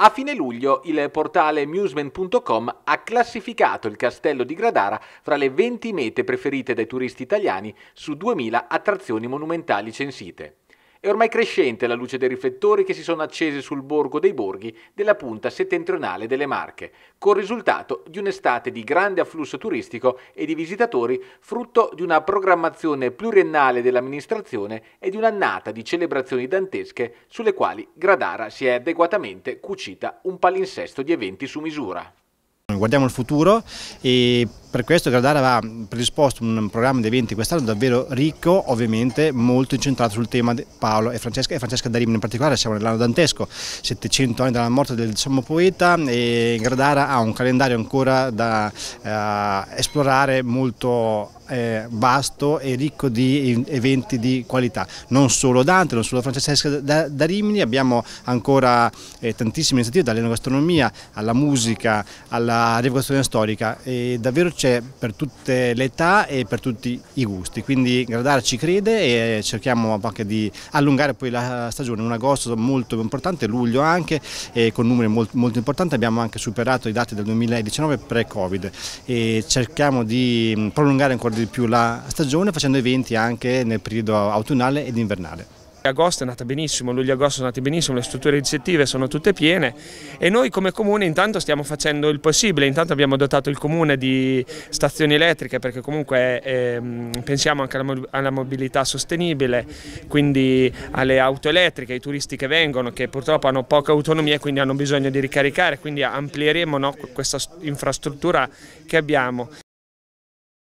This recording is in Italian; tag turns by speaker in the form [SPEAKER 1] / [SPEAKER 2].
[SPEAKER 1] A fine luglio il portale amusement.com ha classificato il castello di Gradara fra le 20 mete preferite dai turisti italiani su 2000 attrazioni monumentali censite. È ormai crescente la luce dei riflettori che si sono accesi sul borgo dei borghi della punta settentrionale delle Marche, col risultato di un'estate di grande afflusso turistico e di visitatori, frutto di una programmazione pluriennale dell'amministrazione e di un'annata di celebrazioni dantesche sulle quali Gradara si è adeguatamente cucita un palinsesto di eventi su misura.
[SPEAKER 2] Guardiamo il futuro e per questo Gradara aveva predisposto un programma di eventi quest'anno davvero ricco, ovviamente molto incentrato sul tema di Paolo e Francesca, e Francesca da Rimini in particolare, siamo nell'anno dantesco, 700 anni dalla morte del sommo poeta e Gradara ha un calendario ancora da eh, esplorare molto eh, vasto e ricco di eventi di qualità, non solo Dante, non solo Francesca da, da Rimini, abbiamo ancora eh, tantissime iniziative dall'enogastronomia alla musica, alla rivoluzione storica e davvero c'è per tutte le età e per tutti i gusti, quindi Gradar ci crede e cerchiamo anche di allungare poi la stagione, un agosto molto importante, luglio anche, con numeri molto, molto importanti, abbiamo anche superato i dati del 2019 pre-Covid e cerchiamo di mm, prolungare ancora di più la stagione facendo eventi anche nel periodo autunnale ed invernale.
[SPEAKER 3] Agosto è andata benissimo, luglio e agosto sono andati benissimo, le strutture ricettive sono tutte piene e noi come comune intanto stiamo facendo il possibile, intanto abbiamo dotato il comune di stazioni elettriche perché comunque ehm, pensiamo anche alla, mobilità sostenibile, quindi alle auto elettriche, ai turisti che vengono che purtroppo hanno poca autonomia e quindi hanno bisogno di ricaricare, quindi amplieremo no, questa infrastruttura che abbiamo.